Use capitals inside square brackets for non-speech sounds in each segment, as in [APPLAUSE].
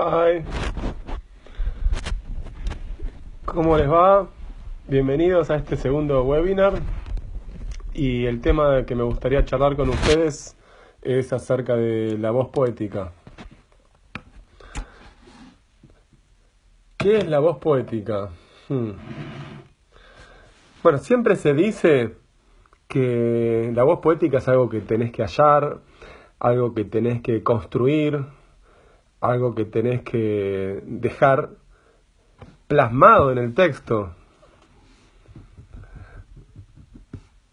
Hi. ¿Cómo les va? Bienvenidos a este segundo webinar. Y el tema que me gustaría charlar con ustedes es acerca de la voz poética. ¿Qué es la voz poética? Hmm. Bueno, siempre se dice que la voz poética es algo que tenés que hallar, algo que tenés que construir, algo que tenés que dejar plasmado en el texto.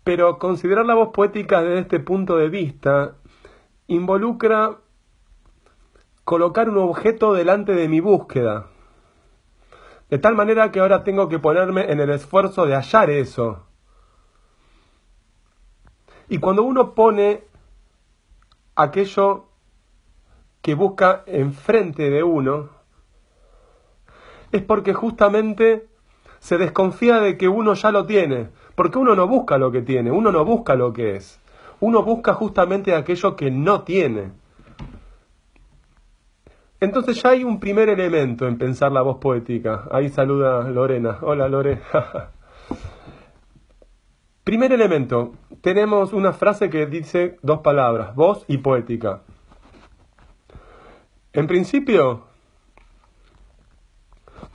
Pero considerar la voz poética desde este punto de vista involucra colocar un objeto delante de mi búsqueda. De tal manera que ahora tengo que ponerme en el esfuerzo de hallar eso. Y cuando uno pone aquello que busca enfrente de uno, es porque justamente se desconfía de que uno ya lo tiene, porque uno no busca lo que tiene, uno no busca lo que es, uno busca justamente aquello que no tiene. Entonces ya hay un primer elemento en pensar la voz poética. Ahí saluda Lorena. Hola Lore. [LAUGHS] primer elemento, tenemos una frase que dice dos palabras, voz y poética. En principio,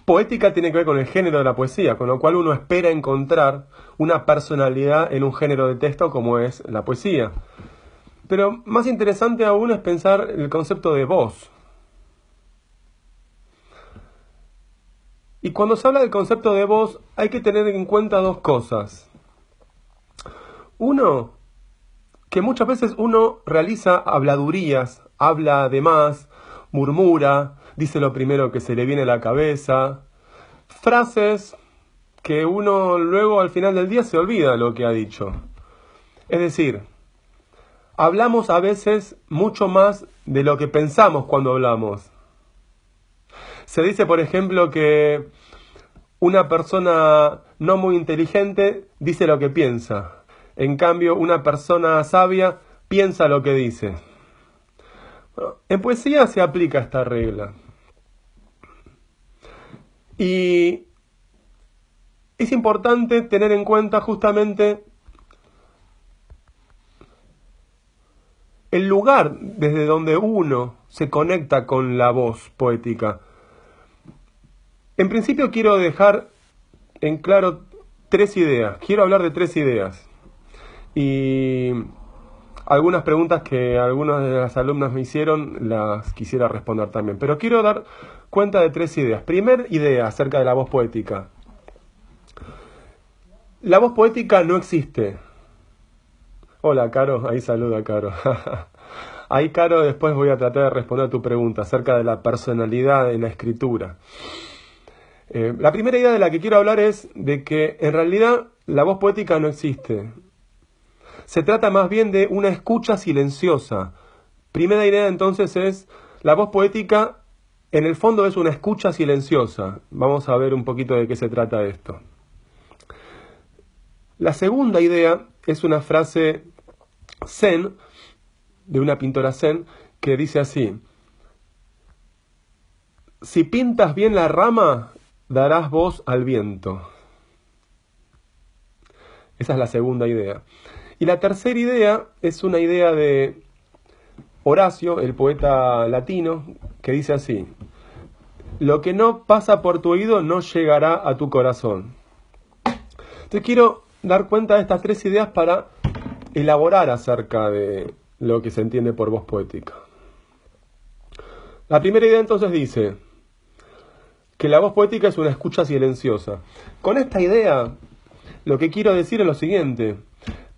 poética tiene que ver con el género de la poesía, con lo cual uno espera encontrar una personalidad en un género de texto como es la poesía. Pero más interesante aún es pensar el concepto de voz. Y cuando se habla del concepto de voz hay que tener en cuenta dos cosas. Uno, que muchas veces uno realiza habladurías, habla de más, murmura, dice lo primero que se le viene a la cabeza. Frases que uno luego al final del día se olvida lo que ha dicho. Es decir, hablamos a veces mucho más de lo que pensamos cuando hablamos. Se dice, por ejemplo, que una persona no muy inteligente dice lo que piensa. En cambio, una persona sabia piensa lo que dice. En poesía se aplica esta regla. Y es importante tener en cuenta justamente el lugar desde donde uno se conecta con la voz poética. En principio quiero dejar en claro tres ideas. Quiero hablar de tres ideas. Y algunas preguntas que algunas de las alumnas me hicieron, las quisiera responder también. Pero quiero dar cuenta de tres ideas. Primer idea acerca de la voz poética. La voz poética no existe. Hola, Caro. Ahí saluda, Caro. [LAUGHS] Ahí, Caro, después voy a tratar de responder a tu pregunta acerca de la personalidad en la escritura. Eh, la primera idea de la que quiero hablar es de que en realidad la voz poética no existe. Se trata más bien de una escucha silenciosa. Primera idea entonces es, la voz poética en el fondo es una escucha silenciosa. Vamos a ver un poquito de qué se trata esto. La segunda idea es una frase zen, de una pintora zen, que dice así, si pintas bien la rama, darás voz al viento. Esa es la segunda idea. Y la tercera idea es una idea de Horacio, el poeta latino, que dice así, lo que no pasa por tu oído no llegará a tu corazón. Entonces quiero dar cuenta de estas tres ideas para elaborar acerca de lo que se entiende por voz poética. La primera idea entonces dice que la voz poética es una escucha silenciosa. Con esta idea, lo que quiero decir es lo siguiente.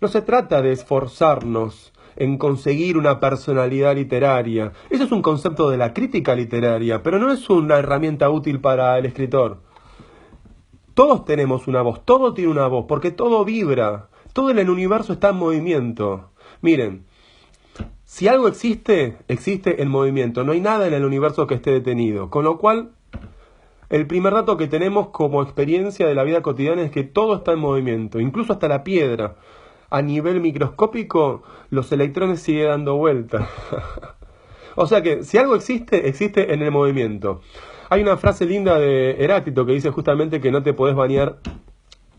No se trata de esforzarnos en conseguir una personalidad literaria. Eso es un concepto de la crítica literaria, pero no es una herramienta útil para el escritor. Todos tenemos una voz, todo tiene una voz, porque todo vibra, todo en el universo está en movimiento. Miren, si algo existe, existe en movimiento, no hay nada en el universo que esté detenido, con lo cual el primer dato que tenemos como experiencia de la vida cotidiana es que todo está en movimiento, incluso hasta la piedra a nivel microscópico, los electrones siguen dando vueltas. [LAUGHS] o sea que si algo existe, existe en el movimiento. Hay una frase linda de Heráclito que dice justamente que no te podés bañar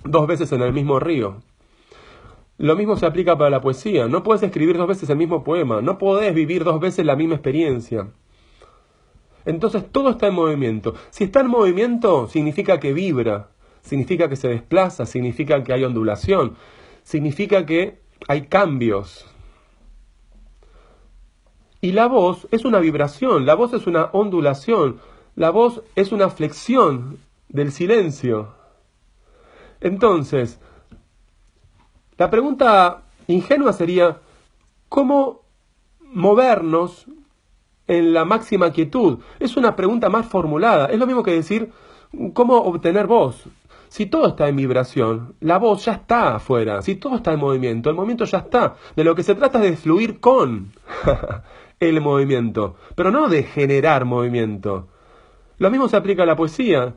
dos veces en el mismo río. Lo mismo se aplica para la poesía. No puedes escribir dos veces el mismo poema. No podés vivir dos veces la misma experiencia. Entonces todo está en movimiento. Si está en movimiento, significa que vibra, significa que se desplaza, significa que hay ondulación, significa que hay cambios. Y la voz es una vibración, la voz es una ondulación, la voz es una flexión del silencio. Entonces, la pregunta ingenua sería, ¿cómo movernos en la máxima quietud? Es una pregunta más formulada, es lo mismo que decir, ¿cómo obtener voz? Si todo está en vibración, la voz ya está afuera. Si todo está en movimiento, el movimiento ya está. De lo que se trata es de fluir con [LAUGHS] el movimiento, pero no de generar movimiento. Lo mismo se aplica a la poesía.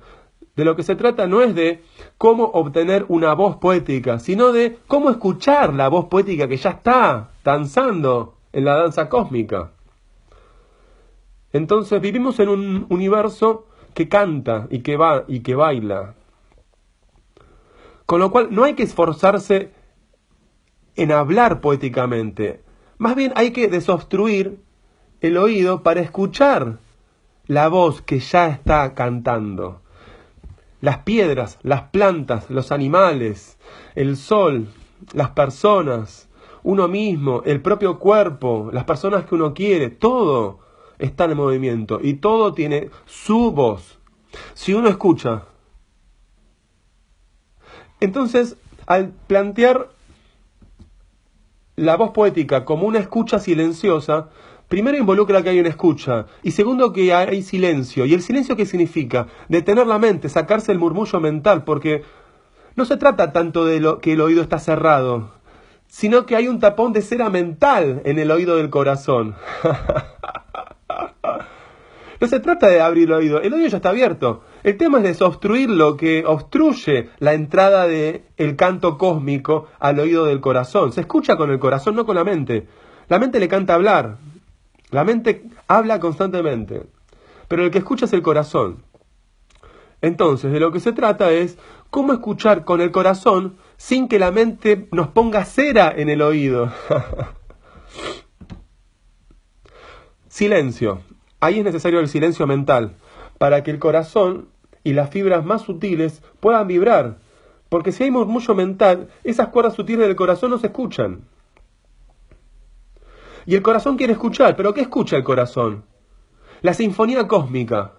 De lo que se trata no es de cómo obtener una voz poética, sino de cómo escuchar la voz poética que ya está danzando en la danza cósmica. Entonces vivimos en un universo que canta y que va y que baila, con lo cual no hay que esforzarse en hablar poéticamente, más bien hay que desobstruir el oído para escuchar la voz que ya está cantando. Las piedras, las plantas, los animales, el sol, las personas, uno mismo, el propio cuerpo, las personas que uno quiere, todo está en movimiento y todo tiene su voz. Si uno escucha entonces, al plantear la voz poética como una escucha silenciosa, primero involucra que hay una escucha y segundo que hay silencio. ¿Y el silencio qué significa? Detener la mente, sacarse el murmullo mental, porque no se trata tanto de lo que el oído está cerrado, sino que hay un tapón de cera mental en el oído del corazón. [LAUGHS] no se trata de abrir el oído, el oído ya está abierto. El tema es desobstruir lo que obstruye la entrada del canto cósmico al oído del corazón. Se escucha con el corazón, no con la mente. La mente le canta hablar. La mente habla constantemente. Pero el que escucha es el corazón. Entonces, de lo que se trata es cómo escuchar con el corazón sin que la mente nos ponga cera en el oído. [LAUGHS] silencio. Ahí es necesario el silencio mental para que el corazón y las fibras más sutiles puedan vibrar, porque si hay mucho mental, esas cuerdas sutiles del corazón no se escuchan. Y el corazón quiere escuchar, pero ¿qué escucha el corazón? La sinfonía cósmica,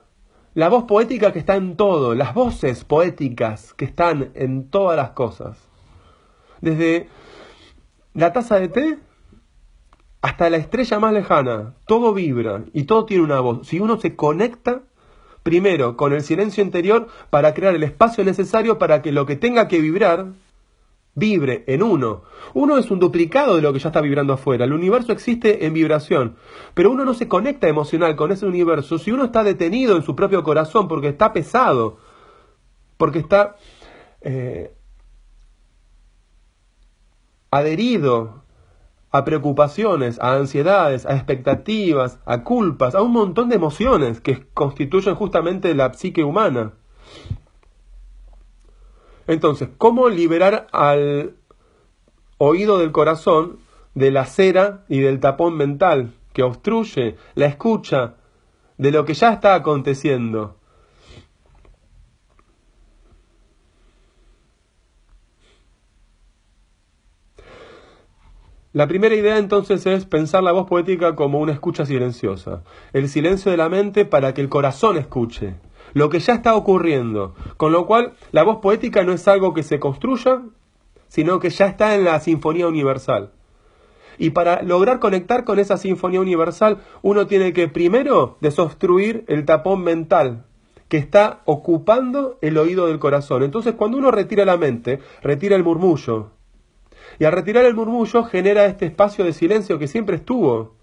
la voz poética que está en todo, las voces poéticas que están en todas las cosas. Desde la taza de té hasta la estrella más lejana, todo vibra y todo tiene una voz. Si uno se conecta primero con el silencio interior para crear el espacio necesario para que lo que tenga que vibrar vibre en uno. Uno es un duplicado de lo que ya está vibrando afuera. El universo existe en vibración, pero uno no se conecta emocional con ese universo si uno está detenido en su propio corazón porque está pesado, porque está eh, adherido a preocupaciones, a ansiedades, a expectativas, a culpas, a un montón de emociones que constituyen justamente la psique humana. Entonces, ¿cómo liberar al oído del corazón de la cera y del tapón mental que obstruye la escucha de lo que ya está aconteciendo? La primera idea entonces es pensar la voz poética como una escucha silenciosa, el silencio de la mente para que el corazón escuche lo que ya está ocurriendo, con lo cual la voz poética no es algo que se construya, sino que ya está en la sinfonía universal. Y para lograr conectar con esa sinfonía universal, uno tiene que primero desobstruir el tapón mental que está ocupando el oído del corazón. Entonces, cuando uno retira la mente, retira el murmullo, y al retirar el murmullo genera este espacio de silencio que siempre estuvo.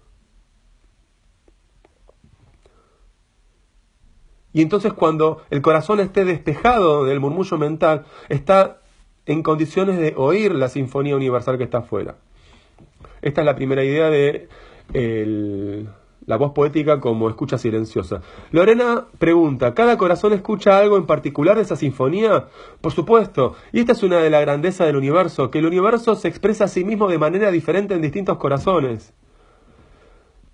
Y entonces cuando el corazón esté despejado del murmullo mental, está en condiciones de oír la sinfonía universal que está afuera. Esta es la primera idea de el la voz poética como escucha silenciosa. Lorena pregunta, ¿cada corazón escucha algo en particular de esa sinfonía? Por supuesto, y esta es una de la grandeza del universo, que el universo se expresa a sí mismo de manera diferente en distintos corazones.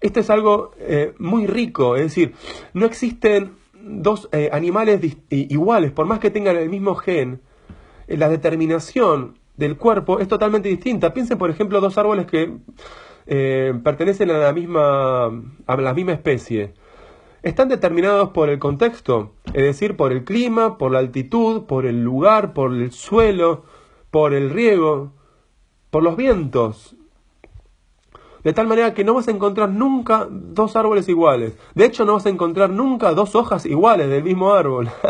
Esto es algo eh, muy rico, es decir, no existen dos eh, animales iguales, por más que tengan el mismo gen, eh, la determinación del cuerpo es totalmente distinta. Piensen, por ejemplo, dos árboles que eh, pertenecen a la, misma, a la misma especie. Están determinados por el contexto, es decir, por el clima, por la altitud, por el lugar, por el suelo, por el riego, por los vientos. De tal manera que no vas a encontrar nunca dos árboles iguales. De hecho, no vas a encontrar nunca dos hojas iguales del mismo árbol. [LAUGHS]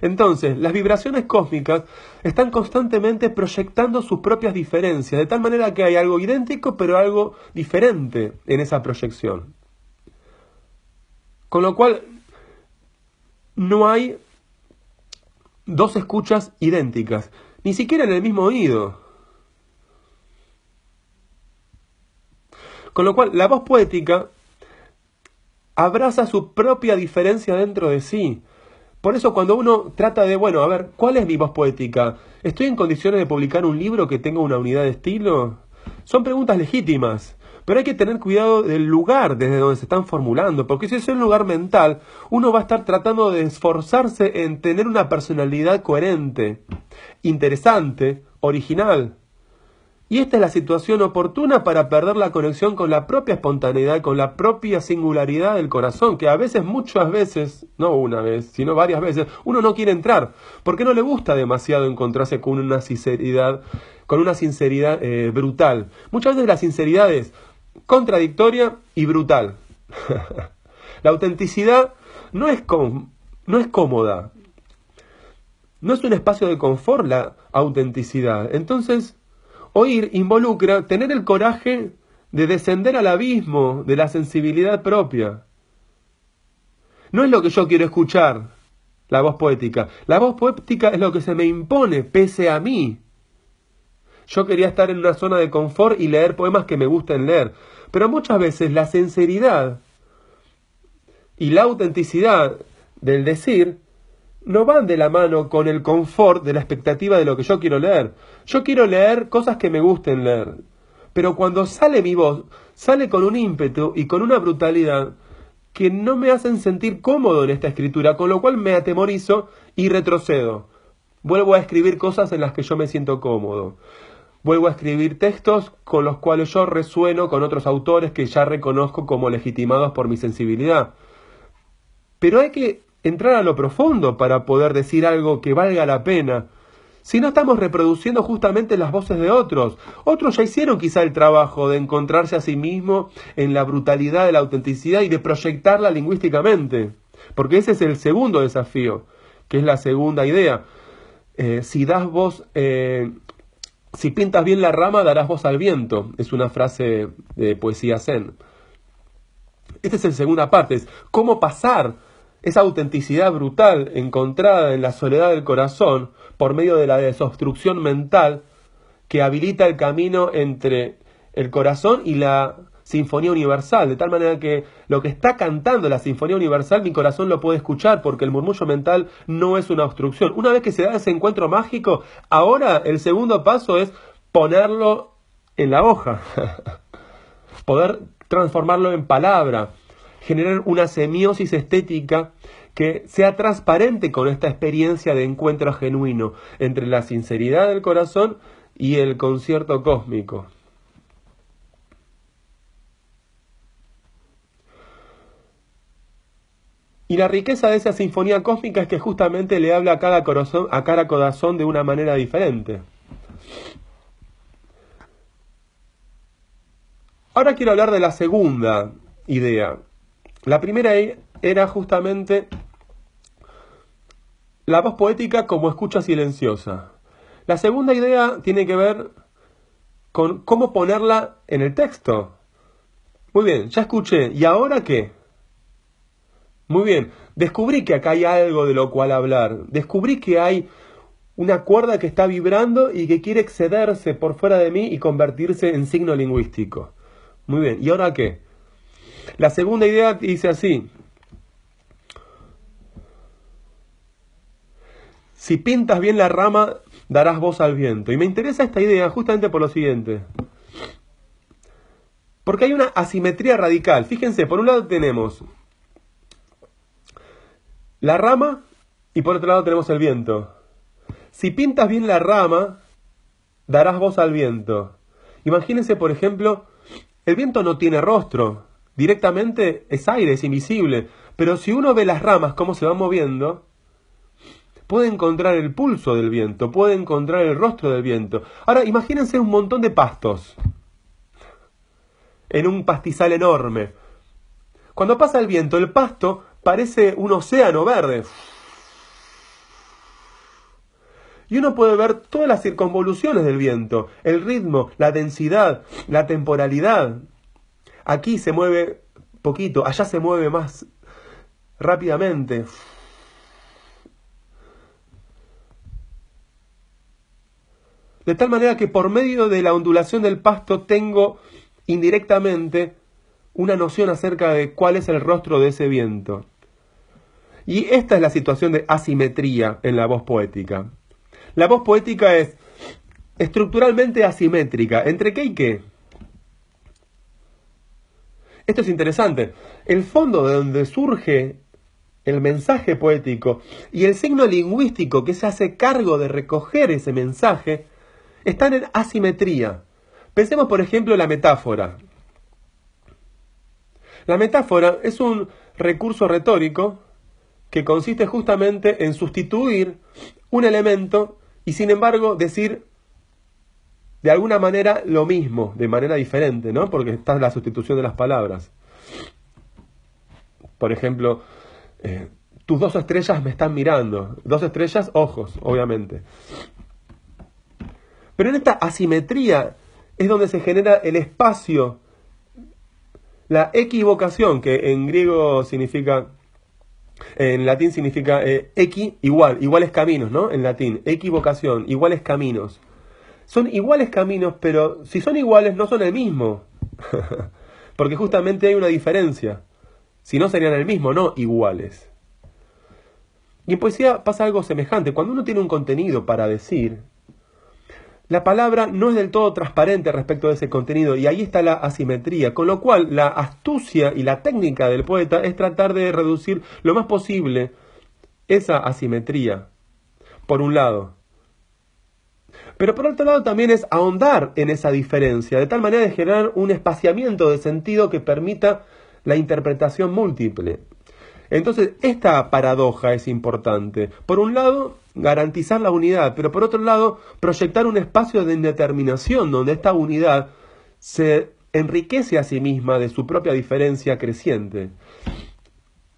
Entonces, las vibraciones cósmicas están constantemente proyectando sus propias diferencias, de tal manera que hay algo idéntico pero algo diferente en esa proyección. Con lo cual, no hay dos escuchas idénticas, ni siquiera en el mismo oído. Con lo cual, la voz poética abraza su propia diferencia dentro de sí. Por eso cuando uno trata de, bueno, a ver, ¿cuál es mi voz poética? ¿Estoy en condiciones de publicar un libro que tenga una unidad de estilo? Son preguntas legítimas, pero hay que tener cuidado del lugar desde donde se están formulando, porque si es un lugar mental, uno va a estar tratando de esforzarse en tener una personalidad coherente, interesante, original, y esta es la situación oportuna para perder la conexión con la propia espontaneidad, con la propia singularidad del corazón, que a veces, muchas veces, no una vez, sino varias veces, uno no quiere entrar, porque no le gusta demasiado encontrarse con una sinceridad, con una sinceridad eh, brutal. Muchas veces la sinceridad es contradictoria y brutal. [LAUGHS] la autenticidad no es, no es cómoda, no es un espacio de confort la autenticidad. Entonces, Oír involucra tener el coraje de descender al abismo de la sensibilidad propia. No es lo que yo quiero escuchar, la voz poética. La voz poética es lo que se me impone, pese a mí. Yo quería estar en una zona de confort y leer poemas que me gusten leer. Pero muchas veces la sinceridad y la autenticidad del decir no van de la mano con el confort de la expectativa de lo que yo quiero leer. Yo quiero leer cosas que me gusten leer. Pero cuando sale mi voz, sale con un ímpetu y con una brutalidad que no me hacen sentir cómodo en esta escritura, con lo cual me atemorizo y retrocedo. Vuelvo a escribir cosas en las que yo me siento cómodo. Vuelvo a escribir textos con los cuales yo resueno con otros autores que ya reconozco como legitimados por mi sensibilidad. Pero hay que entrar a lo profundo para poder decir algo que valga la pena. Si no estamos reproduciendo justamente las voces de otros, otros ya hicieron quizá el trabajo de encontrarse a sí mismo en la brutalidad de la autenticidad y de proyectarla lingüísticamente, porque ese es el segundo desafío, que es la segunda idea. Eh, si das voz, eh, si pintas bien la rama, darás voz al viento, es una frase de poesía zen. Esta es la segunda parte, es cómo pasar esa autenticidad brutal encontrada en la soledad del corazón por medio de la desobstrucción mental que habilita el camino entre el corazón y la Sinfonía Universal, de tal manera que lo que está cantando la Sinfonía Universal mi corazón lo puede escuchar porque el murmullo mental no es una obstrucción. Una vez que se da ese encuentro mágico, ahora el segundo paso es ponerlo en la hoja, [LAUGHS] poder transformarlo en palabra, generar una semiosis estética que sea transparente con esta experiencia de encuentro genuino entre la sinceridad del corazón y el concierto cósmico. Y la riqueza de esa sinfonía cósmica es que justamente le habla a cada corazón, a cada corazón de una manera diferente. Ahora quiero hablar de la segunda idea, la primera e, era justamente la voz poética como escucha silenciosa. La segunda idea tiene que ver con cómo ponerla en el texto. Muy bien, ya escuché. ¿Y ahora qué? Muy bien, descubrí que acá hay algo de lo cual hablar. Descubrí que hay una cuerda que está vibrando y que quiere excederse por fuera de mí y convertirse en signo lingüístico. Muy bien, ¿y ahora qué? La segunda idea dice así. Si pintas bien la rama, darás voz al viento. Y me interesa esta idea justamente por lo siguiente. Porque hay una asimetría radical. Fíjense, por un lado tenemos la rama y por otro lado tenemos el viento. Si pintas bien la rama, darás voz al viento. Imagínense, por ejemplo, el viento no tiene rostro directamente es aire, es invisible. Pero si uno ve las ramas, cómo se van moviendo, puede encontrar el pulso del viento, puede encontrar el rostro del viento. Ahora, imagínense un montón de pastos en un pastizal enorme. Cuando pasa el viento, el pasto parece un océano verde. Y uno puede ver todas las circunvoluciones del viento, el ritmo, la densidad, la temporalidad, Aquí se mueve poquito, allá se mueve más rápidamente. De tal manera que por medio de la ondulación del pasto tengo indirectamente una noción acerca de cuál es el rostro de ese viento. Y esta es la situación de asimetría en la voz poética. La voz poética es estructuralmente asimétrica. ¿Entre qué y qué? Esto es interesante. El fondo de donde surge el mensaje poético y el signo lingüístico que se hace cargo de recoger ese mensaje están en asimetría. Pensemos, por ejemplo, la metáfora. La metáfora es un recurso retórico que consiste justamente en sustituir un elemento y sin embargo decir de alguna manera lo mismo, de manera diferente, ¿no? Porque está la sustitución de las palabras. Por ejemplo, eh, tus dos estrellas me están mirando. Dos estrellas, ojos, obviamente. Pero en esta asimetría es donde se genera el espacio, la equivocación, que en griego significa, en latín significa eh, equi, igual, iguales caminos, ¿no? En latín, equivocación, iguales caminos. Son iguales caminos, pero si son iguales no son el mismo. [LAUGHS] Porque justamente hay una diferencia. Si no serían el mismo, no iguales. Y en poesía pasa algo semejante. Cuando uno tiene un contenido para decir, la palabra no es del todo transparente respecto de ese contenido y ahí está la asimetría, con lo cual la astucia y la técnica del poeta es tratar de reducir lo más posible esa asimetría, por un lado. Pero por otro lado también es ahondar en esa diferencia, de tal manera de generar un espaciamiento de sentido que permita la interpretación múltiple. Entonces, esta paradoja es importante. Por un lado, garantizar la unidad, pero por otro lado, proyectar un espacio de indeterminación donde esta unidad se enriquece a sí misma de su propia diferencia creciente.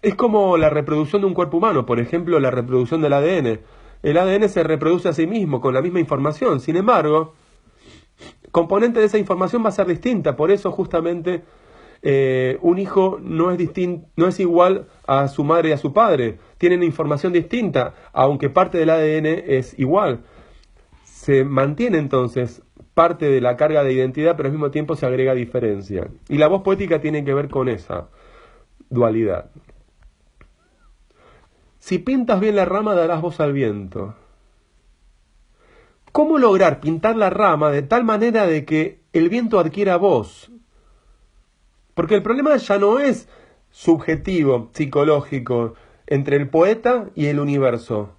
Es como la reproducción de un cuerpo humano, por ejemplo, la reproducción del ADN. El ADN se reproduce a sí mismo con la misma información. Sin embargo, componente de esa información va a ser distinta. Por eso justamente eh, un hijo no es, no es igual a su madre y a su padre. Tienen información distinta, aunque parte del ADN es igual. Se mantiene entonces parte de la carga de identidad, pero al mismo tiempo se agrega diferencia. Y la voz poética tiene que ver con esa dualidad. Si pintas bien la rama darás voz al viento. ¿Cómo lograr pintar la rama de tal manera de que el viento adquiera voz? Porque el problema ya no es subjetivo, psicológico, entre el poeta y el universo.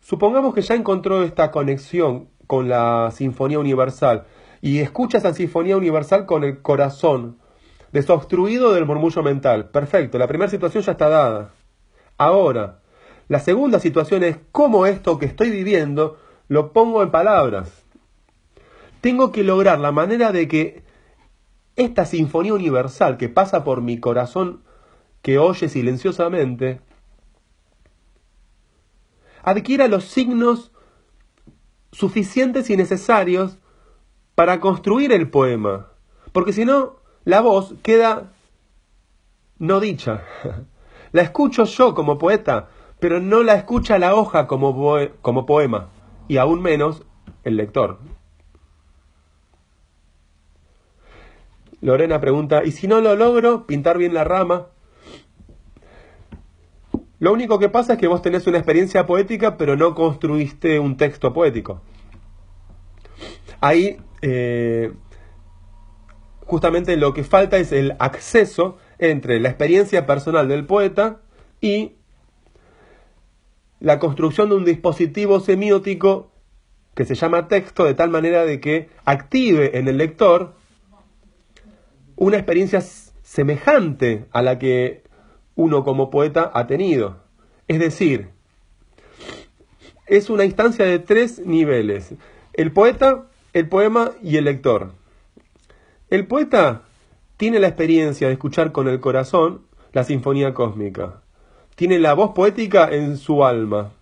Supongamos que ya encontró esta conexión con la Sinfonía Universal y escucha esa Sinfonía Universal con el corazón, desobstruido del murmullo mental. Perfecto, la primera situación ya está dada. Ahora, la segunda situación es cómo esto que estoy viviendo lo pongo en palabras. Tengo que lograr la manera de que esta sinfonía universal que pasa por mi corazón, que oye silenciosamente, adquiera los signos suficientes y necesarios para construir el poema. Porque si no, la voz queda no dicha. [LAUGHS] La escucho yo como poeta, pero no la escucha la hoja como, como poema, y aún menos el lector. Lorena pregunta, ¿y si no lo logro pintar bien la rama? Lo único que pasa es que vos tenés una experiencia poética, pero no construiste un texto poético. Ahí, eh, justamente lo que falta es el acceso entre la experiencia personal del poeta y la construcción de un dispositivo semiótico que se llama texto de tal manera de que active en el lector una experiencia semejante a la que uno como poeta ha tenido. Es decir, es una instancia de tres niveles. El poeta, el poema y el lector. El poeta tiene la experiencia de escuchar con el corazón la sinfonía cósmica. Tiene la voz poética en su alma.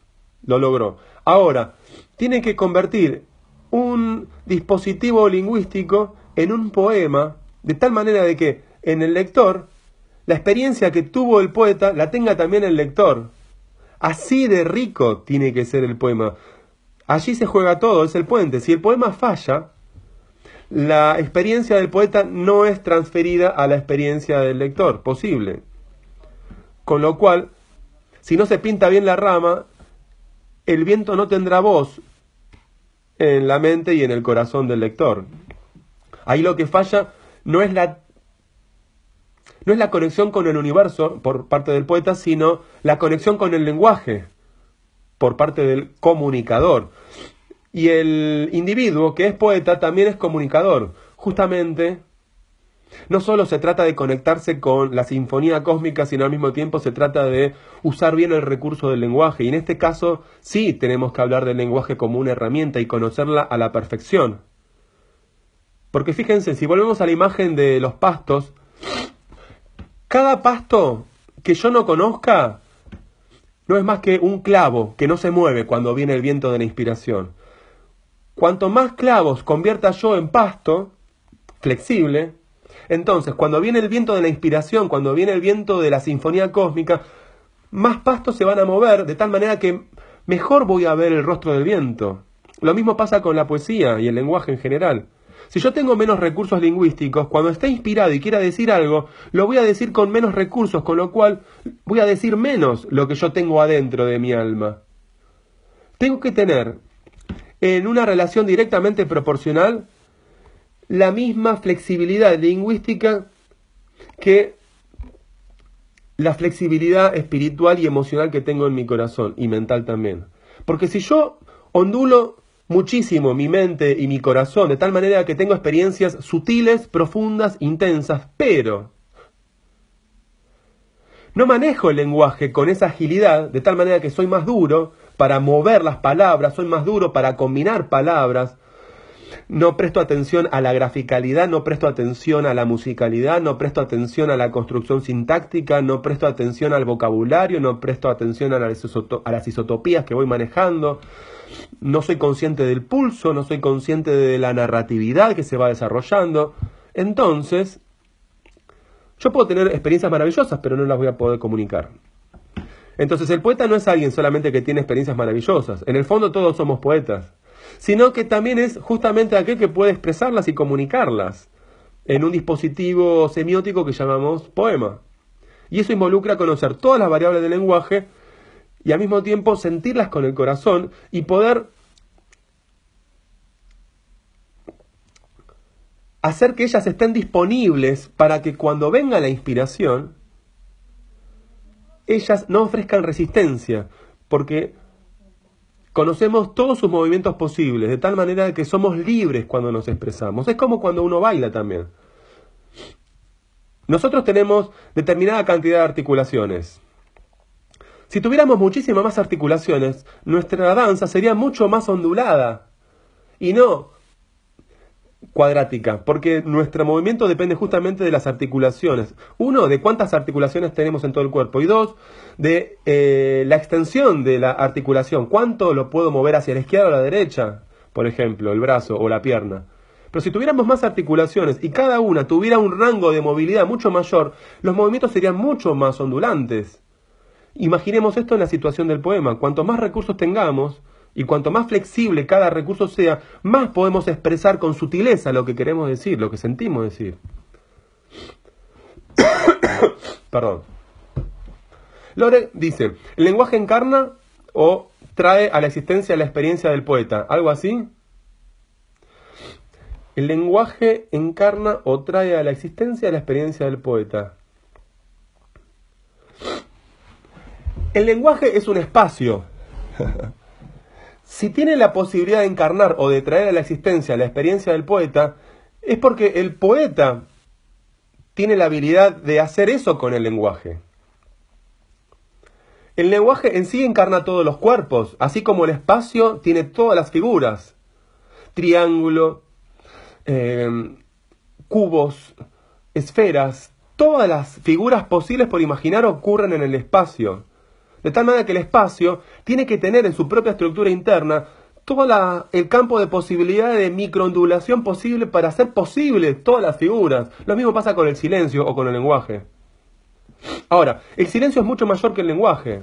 Lo logró. Ahora, tiene que convertir un dispositivo lingüístico en un poema, de tal manera de que en el lector, la experiencia que tuvo el poeta la tenga también el lector. Así de rico tiene que ser el poema. Allí se juega todo, es el puente. Si el poema falla, la experiencia del poeta no es transferida a la experiencia del lector, posible. Con lo cual, si no se pinta bien la rama, el viento no tendrá voz en la mente y en el corazón del lector. Ahí lo que falla no es la no es la conexión con el universo por parte del poeta, sino la conexión con el lenguaje por parte del comunicador. Y el individuo que es poeta también es comunicador. Justamente, no solo se trata de conectarse con la sinfonía cósmica, sino al mismo tiempo se trata de usar bien el recurso del lenguaje. Y en este caso sí tenemos que hablar del lenguaje como una herramienta y conocerla a la perfección. Porque fíjense, si volvemos a la imagen de los pastos, cada pasto que yo no conozca no es más que un clavo que no se mueve cuando viene el viento de la inspiración cuanto más clavos convierta yo en pasto, flexible, entonces cuando viene el viento de la inspiración, cuando viene el viento de la sinfonía cósmica, más pastos se van a mover de tal manera que mejor voy a ver el rostro del viento. Lo mismo pasa con la poesía y el lenguaje en general. Si yo tengo menos recursos lingüísticos, cuando esté inspirado y quiera decir algo, lo voy a decir con menos recursos, con lo cual voy a decir menos lo que yo tengo adentro de mi alma. Tengo que tener en una relación directamente proporcional la misma flexibilidad lingüística que la flexibilidad espiritual y emocional que tengo en mi corazón y mental también. Porque si yo ondulo muchísimo mi mente y mi corazón de tal manera que tengo experiencias sutiles, profundas, intensas, pero no manejo el lenguaje con esa agilidad de tal manera que soy más duro, para mover las palabras, soy más duro para combinar palabras. No presto atención a la graficalidad, no presto atención a la musicalidad, no presto atención a la construcción sintáctica, no presto atención al vocabulario, no presto atención a las, isotopías que voy manejando, no soy consciente del pulso, no soy consciente de la narratividad que se va desarrollando. Entonces, yo puedo tener experiencias maravillosas, pero no las voy a poder comunicar. Entonces el poeta no es alguien solamente que tiene experiencias maravillosas, en el fondo todos somos poetas, sino que también es justamente aquel que puede expresarlas y comunicarlas en un dispositivo semiótico que llamamos poema. Y eso involucra conocer todas las variables del lenguaje y al mismo tiempo sentirlas con el corazón y poder hacer que ellas estén disponibles para que cuando venga la inspiración, ellas no ofrezcan resistencia, porque conocemos todos sus movimientos posibles, de tal manera que somos libres cuando nos expresamos. Es como cuando uno baila también. Nosotros tenemos determinada cantidad de articulaciones. Si tuviéramos muchísimas más articulaciones, nuestra danza sería mucho más ondulada. Y no cuadrática, porque nuestro movimiento depende justamente de las articulaciones. Uno, de cuántas articulaciones tenemos en todo el cuerpo. Y dos, de eh, la extensión de la articulación. ¿Cuánto lo puedo mover hacia la izquierda o la derecha? Por ejemplo, el brazo o la pierna. Pero si tuviéramos más articulaciones y cada una tuviera un rango de movilidad mucho mayor, los movimientos serían mucho más ondulantes. Imaginemos esto en la situación del poema. Cuanto más recursos tengamos, y cuanto más flexible cada recurso sea, más podemos expresar con sutileza lo que queremos decir, lo que sentimos decir. [COUGHS] Perdón. Lore dice, el lenguaje encarna o trae a la existencia la experiencia del poeta, algo así. El lenguaje encarna o trae a la existencia la experiencia del poeta. El lenguaje es un espacio. [LAUGHS] Si tiene la posibilidad de encarnar o de traer a la existencia la experiencia del poeta, es porque el poeta tiene la habilidad de hacer eso con el lenguaje. El lenguaje en sí encarna todos los cuerpos, así como el espacio tiene todas las figuras. Triángulo, em, cubos, esferas, todas las figuras posibles por imaginar ocurren en el espacio. De tal manera que el espacio tiene que tener en su propia estructura interna todo el campo de posibilidades de microondulación posible para hacer posible todas las figuras. Lo mismo pasa con el silencio o con el lenguaje. Ahora, el silencio es mucho mayor que el lenguaje.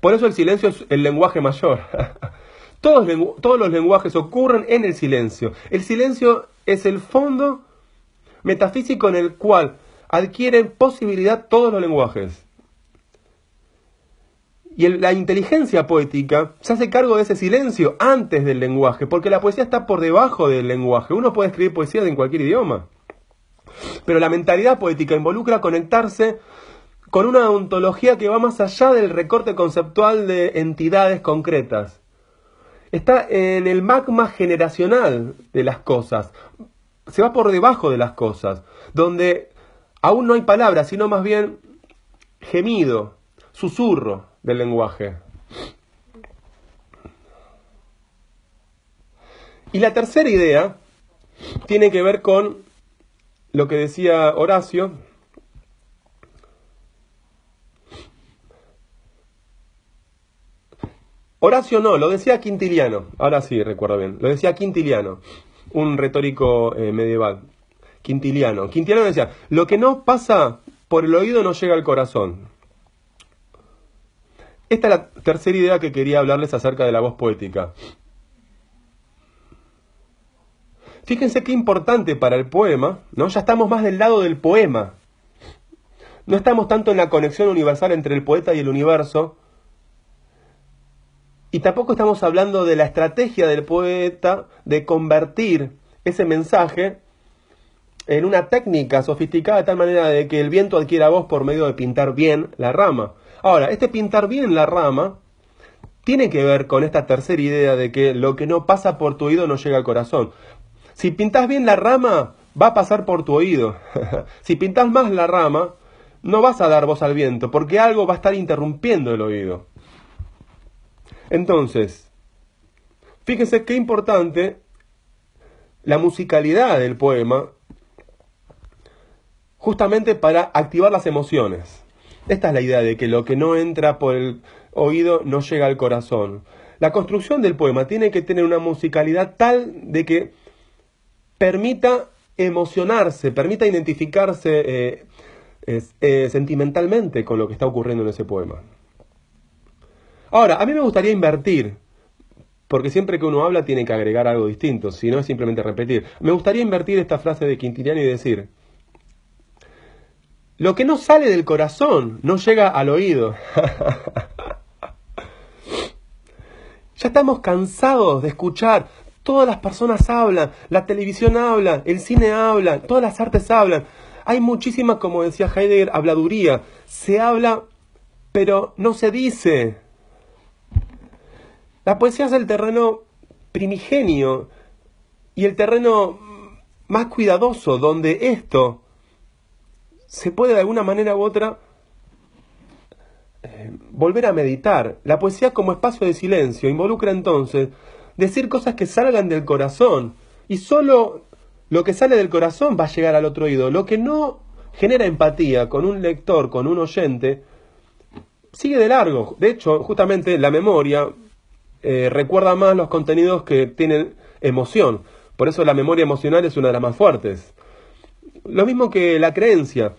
Por eso el silencio es el lenguaje mayor. [LAUGHS] todos los lenguajes ocurren en el silencio. El silencio es el fondo metafísico en el cual adquieren posibilidad todos los lenguajes. Y la inteligencia poética se hace cargo de ese silencio antes del lenguaje, porque la poesía está por debajo del lenguaje. Uno puede escribir poesía en cualquier idioma. Pero la mentalidad poética involucra conectarse con una ontología que va más allá del recorte conceptual de entidades concretas. Está en el magma generacional de las cosas. Se va por debajo de las cosas, donde aún no hay palabras, sino más bien gemido, susurro, del lenguaje. Y la tercera idea tiene que ver con lo que decía Horacio. Horacio no, lo decía Quintiliano, ahora sí recuerdo bien, lo decía Quintiliano, un retórico eh, medieval. Quintiliano. Quintiliano decía, lo que no pasa por el oído no llega al corazón. Esta es la tercera idea que quería hablarles acerca de la voz poética. Fíjense qué importante para el poema, ¿no? Ya estamos más del lado del poema. No estamos tanto en la conexión universal entre el poeta y el universo. Y tampoco estamos hablando de la estrategia del poeta de convertir ese mensaje en una técnica sofisticada de tal manera de que el viento adquiera voz por medio de pintar bien la rama. Ahora, este pintar bien la rama tiene que ver con esta tercera idea de que lo que no pasa por tu oído no llega al corazón. Si pintas bien la rama, va a pasar por tu oído. [LAUGHS] si pintas más la rama, no vas a dar voz al viento, porque algo va a estar interrumpiendo el oído. Entonces, fíjense qué importante la musicalidad del poema justamente para activar las emociones. Esta es la idea de que lo que no entra por el oído no llega al corazón. La construcción del poema tiene que tener una musicalidad tal de que permita emocionarse, permita identificarse eh, eh, sentimentalmente con lo que está ocurriendo en ese poema. Ahora, a mí me gustaría invertir, porque siempre que uno habla tiene que agregar algo distinto, si no es simplemente repetir. Me gustaría invertir esta frase de Quintiliano y decir, lo que no sale del corazón no llega al oído. [LAUGHS] ya estamos cansados de escuchar. Todas las personas hablan, la televisión habla, el cine habla, todas las artes hablan. Hay muchísima, como decía Heidegger, habladuría. Se habla, pero no se dice. La poesía es el terreno primigenio y el terreno más cuidadoso donde esto se puede de alguna manera u otra eh, volver a meditar. La poesía como espacio de silencio involucra entonces decir cosas que salgan del corazón y solo lo que sale del corazón va a llegar al otro oído. Lo que no genera empatía con un lector, con un oyente, sigue de largo. De hecho, justamente la memoria eh, recuerda más los contenidos que tienen emoción. Por eso la memoria emocional es una de las más fuertes. Lo mismo que la creencia.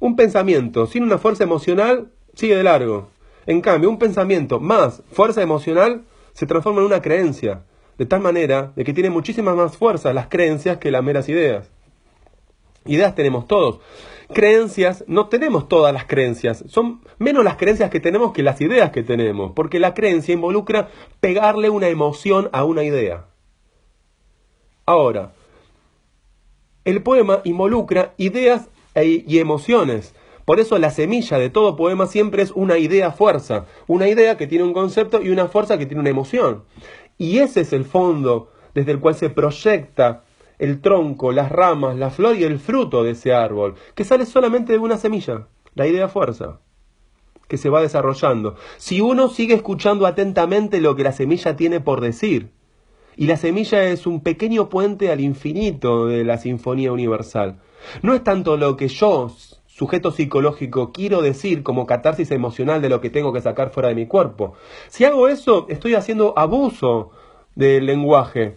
Un pensamiento sin una fuerza emocional sigue de largo. En cambio, un pensamiento más fuerza emocional se transforma en una creencia, de tal manera de que tiene muchísimas más fuerza las creencias que las meras ideas. Ideas tenemos todos. Creencias, no tenemos todas las creencias, son menos las creencias que tenemos que las ideas que tenemos, porque la creencia involucra pegarle una emoción a una idea. Ahora, el poema involucra ideas e y emociones. Por eso la semilla de todo poema siempre es una idea fuerza, una idea que tiene un concepto y una fuerza que tiene una emoción. Y ese es el fondo desde el cual se proyecta el tronco, las ramas, la flor y el fruto de ese árbol, que sale solamente de una semilla, la idea fuerza, que se va desarrollando. Si uno sigue escuchando atentamente lo que la semilla tiene por decir, y la semilla es un pequeño puente al infinito de la sinfonía universal. No es tanto lo que yo, sujeto psicológico, quiero decir como catarsis emocional de lo que tengo que sacar fuera de mi cuerpo. Si hago eso, estoy haciendo abuso del lenguaje.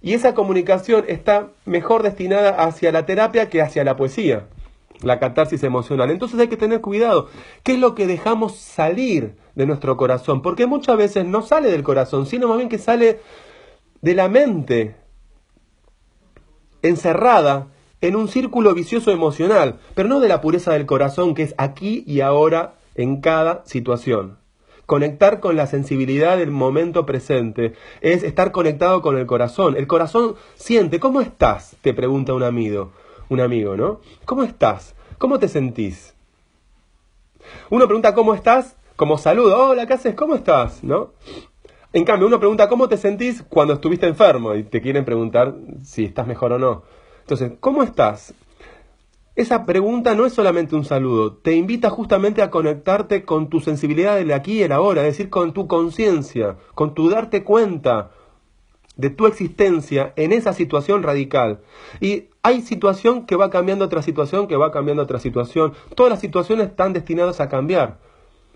Y esa comunicación está mejor destinada hacia la terapia que hacia la poesía la catarsis emocional. Entonces hay que tener cuidado. ¿Qué es lo que dejamos salir de nuestro corazón? Porque muchas veces no sale del corazón, sino más bien que sale de la mente, encerrada en un círculo vicioso emocional, pero no de la pureza del corazón, que es aquí y ahora en cada situación. Conectar con la sensibilidad del momento presente es estar conectado con el corazón. El corazón siente, ¿cómo estás? te pregunta un amigo un amigo, ¿no? ¿Cómo estás? ¿Cómo te sentís? Uno pregunta cómo estás, como saludo, hola, ¿qué haces? ¿Cómo estás? ¿No? En cambio, uno pregunta cómo te sentís cuando estuviste enfermo y te quieren preguntar si estás mejor o no. Entonces, ¿cómo estás? Esa pregunta no es solamente un saludo, te invita justamente a conectarte con tu sensibilidad del aquí y el ahora, es decir, con tu conciencia, con tu darte cuenta de tu existencia en esa situación radical. Y hay situación que va cambiando otra situación, que va cambiando otra situación. Todas las situaciones están destinadas a cambiar.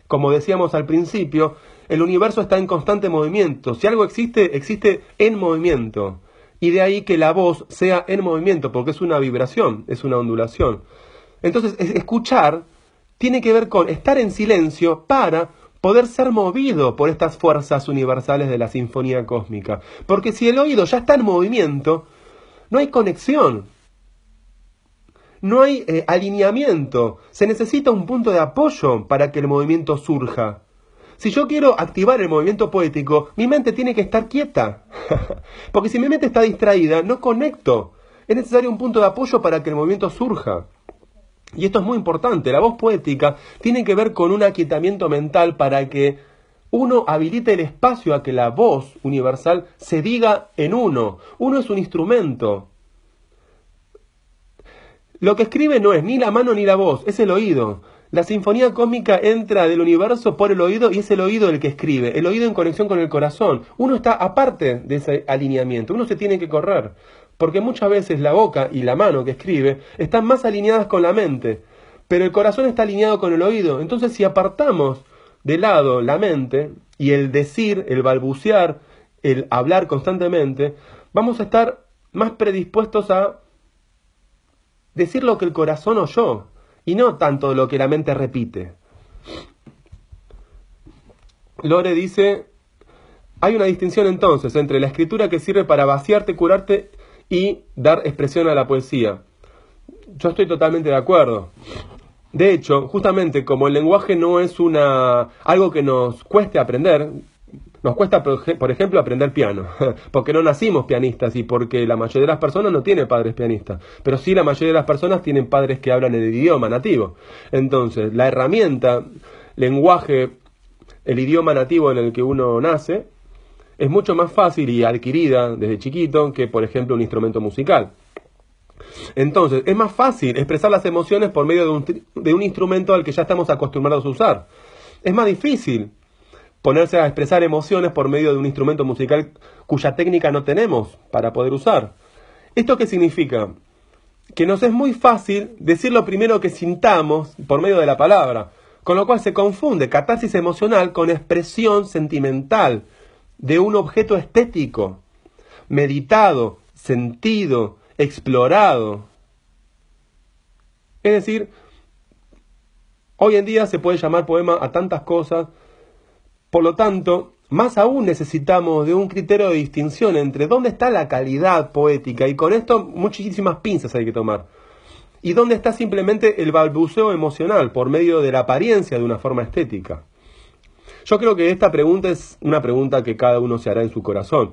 Como decíamos al principio, el universo está en constante movimiento. Si algo existe, existe en movimiento. Y de ahí que la voz sea en movimiento, porque es una vibración, es una ondulación. Entonces, escuchar tiene que ver con estar en silencio para poder ser movido por estas fuerzas universales de la sinfonía cósmica. Porque si el oído ya está en movimiento, no hay conexión no hay eh, alineamiento, se necesita un punto de apoyo para que el movimiento surja. Si yo quiero activar el movimiento poético, mi mente tiene que estar quieta, [LAUGHS] porque si mi mente está distraída, no conecto. Es necesario un punto de apoyo para que el movimiento surja. Y esto es muy importante, la voz poética tiene que ver con un aquietamiento mental para que uno habilite el espacio a que la voz universal se diga en uno. Uno es un instrumento, lo que escribe no es ni la mano ni la voz, es el oído. La sinfonía cósmica entra del universo por el oído y es el oído el que escribe, el oído en conexión con el corazón. Uno está aparte de ese alineamiento, uno se tiene que correr, porque muchas veces la boca y la mano que escribe están más alineadas con la mente, pero el corazón está alineado con el oído. Entonces si apartamos de lado la mente y el decir, el balbucear, el hablar constantemente, vamos a estar más predispuestos a decir lo que el corazón oyó y no tanto lo que la mente repite. Lore dice, hay una distinción entonces entre la escritura que sirve para vaciarte, curarte y dar expresión a la poesía. Yo estoy totalmente de acuerdo. De hecho, justamente como el lenguaje no es una algo que nos cueste aprender, nos cuesta, por ejemplo, aprender piano, [LAUGHS] porque no nacimos pianistas y porque la mayoría de las personas no tiene padres pianistas, pero sí la mayoría de las personas tienen padres que hablan el idioma nativo. Entonces, la herramienta, lenguaje, el idioma nativo en el que uno nace, es mucho más fácil y adquirida desde chiquito que, por ejemplo, un instrumento musical. Entonces, es más fácil expresar las emociones por medio de un, de un instrumento al que ya estamos acostumbrados a usar. Es más difícil ponerse a expresar emociones por medio de un instrumento musical cuya técnica no tenemos para poder usar. ¿Esto qué significa? Que nos es muy fácil decir lo primero que sintamos por medio de la palabra, con lo cual se confunde catarsis emocional con expresión sentimental de un objeto estético, meditado, sentido, explorado. Es decir, hoy en día se puede llamar poema a tantas cosas por lo tanto, más aún necesitamos de un criterio de distinción entre dónde está la calidad poética, y con esto muchísimas pinzas hay que tomar, y dónde está simplemente el balbuceo emocional por medio de la apariencia de una forma estética. Yo creo que esta pregunta es una pregunta que cada uno se hará en su corazón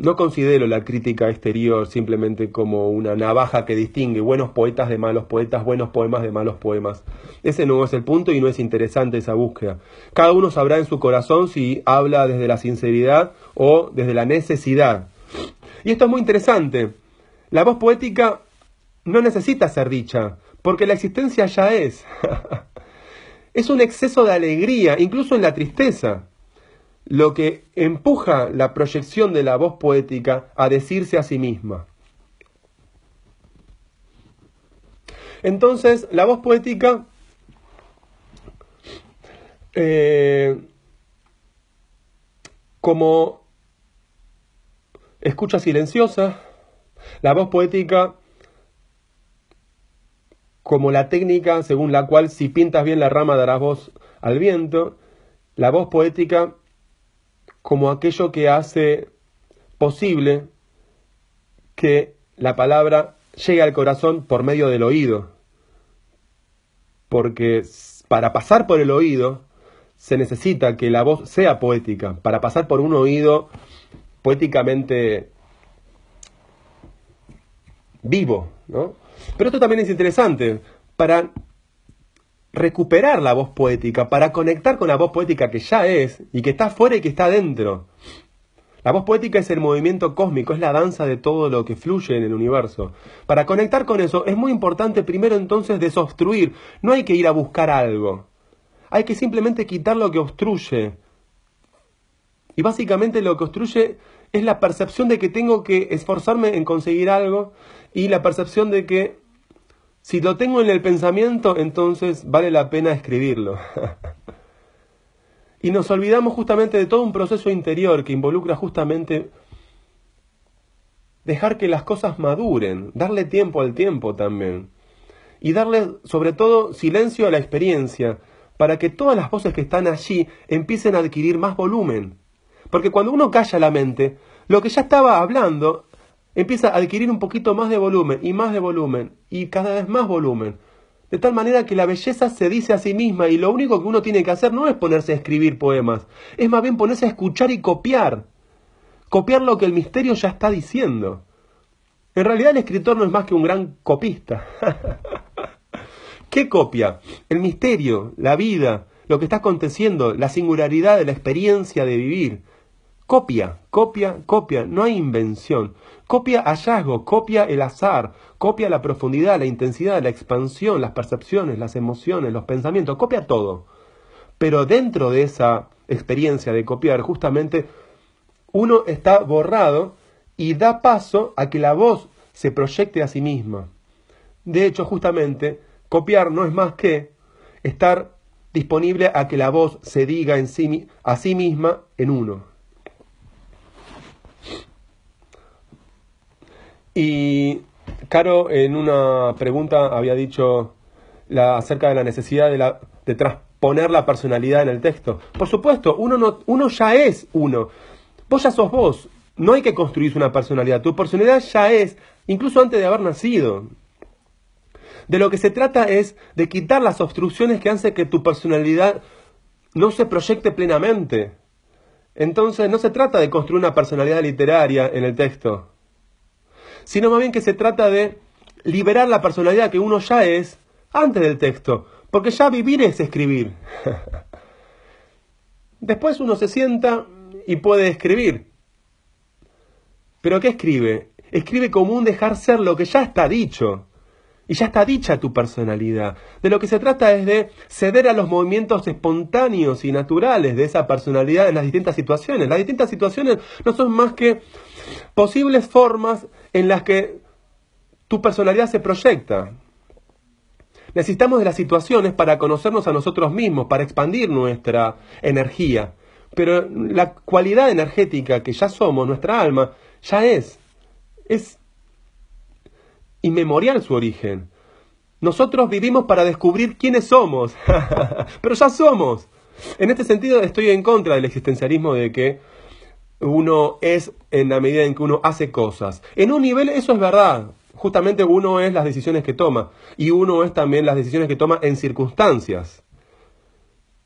no considero la crítica exterior simplemente como una navaja que distingue buenos poetas de malos poetas, buenos poemas de malos poemas. Ese no es el punto y no es interesante esa búsqueda. Cada uno sabrá en su corazón si habla desde la sinceridad o desde la necesidad. Y esto es muy interesante. La voz poética no necesita ser dicha, porque la existencia ya es. [LAUGHS] es un exceso de alegría, incluso en la tristeza lo que empuja la proyección de la voz poética a decirse a sí misma. Entonces, la voz poética eh, como escucha silenciosa, la voz poética como la técnica según la cual si pintas bien la rama darás voz al viento, la voz poética como aquello que hace posible que la palabra llegue al corazón por medio del oído. Porque para pasar por el oído se necesita que la voz sea poética. Para pasar por un oído poéticamente vivo. Pero esto también es interesante. Para recuperar la voz poética, para conectar con la voz poética que ya es y que está fuera y que está dentro. La voz poética es el movimiento cósmico, es la danza de todo lo que fluye en el universo. Para conectar con eso es muy importante primero entonces desobstruir, no hay que ir a buscar algo, hay que simplemente quitar lo que obstruye. Y básicamente lo que obstruye es la percepción de que tengo que esforzarme en conseguir algo y la percepción de que si lo tengo en el pensamiento, entonces vale la pena escribirlo. [LAUGHS] y nos olvidamos justamente de todo un proceso interior que involucra justamente dejar que las cosas maduren, darle tiempo al tiempo también. Y darle sobre todo silencio a la experiencia, para que todas las voces que están allí empiecen a adquirir más volumen. Porque cuando uno calla la mente, lo que ya estaba hablando empieza a adquirir un poquito más de volumen y más de volumen y cada vez más volumen. De tal manera que la belleza se dice a sí misma y lo único que uno tiene que hacer no es ponerse a escribir poemas, es más bien ponerse a escuchar y copiar. Copiar lo que el misterio ya está diciendo. En realidad el escritor no es más que un gran copista. [LAUGHS] ¿Qué copia? El misterio, la vida, lo que está aconteciendo, la singularidad de la experiencia de vivir. Copia, copia, copia, no hay invención. Copia hallazgo, copia el azar, copia la profundidad, la intensidad, la expansión, las percepciones, las emociones, los pensamientos, copia todo. Pero dentro de esa experiencia de copiar, justamente uno está borrado y da paso a que la voz se proyecte a sí misma. De hecho, justamente, copiar no es más que estar disponible a que la voz se diga a sí misma en uno. Y Caro en una pregunta había dicho acerca de la necesidad de, la, de transponer la personalidad en el texto. Por supuesto, uno, no, uno ya es uno. Vos ya sos vos. No hay que construir una personalidad. Tu personalidad ya es, incluso antes de haber nacido. De lo que se trata es de quitar las obstrucciones que hacen que tu personalidad no se proyecte plenamente. Entonces no se trata de construir una personalidad literaria en el texto sino más bien que se trata de liberar la personalidad que uno ya es antes del texto, porque ya vivir es escribir. [LAUGHS] Después uno se sienta y puede escribir. ¿Pero qué escribe? Escribe como un dejar ser lo que ya está dicho. Y ya está dicha tu personalidad. De lo que se trata es de ceder a los movimientos espontáneos y naturales de esa personalidad en las distintas situaciones. Las distintas situaciones no son más que posibles formas en las que tu personalidad se proyecta. Necesitamos de las situaciones para conocernos a nosotros mismos, para expandir nuestra energía. Pero la cualidad energética que ya somos, nuestra alma, ya es. Es inmemorial su origen. Nosotros vivimos para descubrir quiénes somos, [LAUGHS] pero ya somos. En este sentido estoy en contra del existencialismo de que uno es en la medida en que uno hace cosas. En un nivel eso es verdad. Justamente uno es las decisiones que toma y uno es también las decisiones que toma en circunstancias.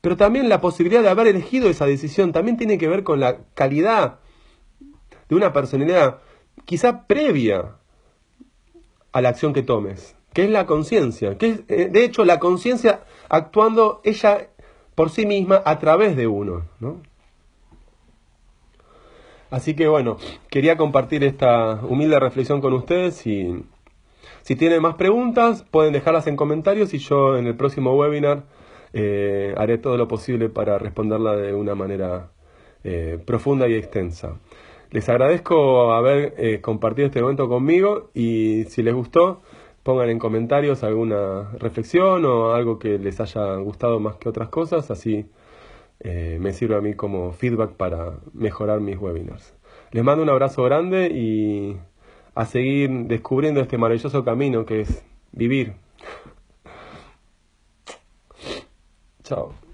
Pero también la posibilidad de haber elegido esa decisión también tiene que ver con la calidad de una personalidad quizá previa a la acción que tomes, que es la conciencia, que eh, de hecho la conciencia actuando ella por sí misma a través de uno, ¿no? Así que bueno, quería compartir esta humilde reflexión con ustedes y si tienen más preguntas pueden dejarlas en comentarios y yo en el próximo webinar eh, haré todo lo posible para responderla de una manera eh, profunda y extensa. Les agradezco haber eh, compartido este momento conmigo y si les gustó pongan en comentarios alguna reflexión o algo que les haya gustado más que otras cosas, así eh, me sirve a mí como feedback para mejorar mis webinars. Les mando un abrazo grande y a seguir descubriendo este maravilloso camino que es vivir. [LAUGHS] Chao.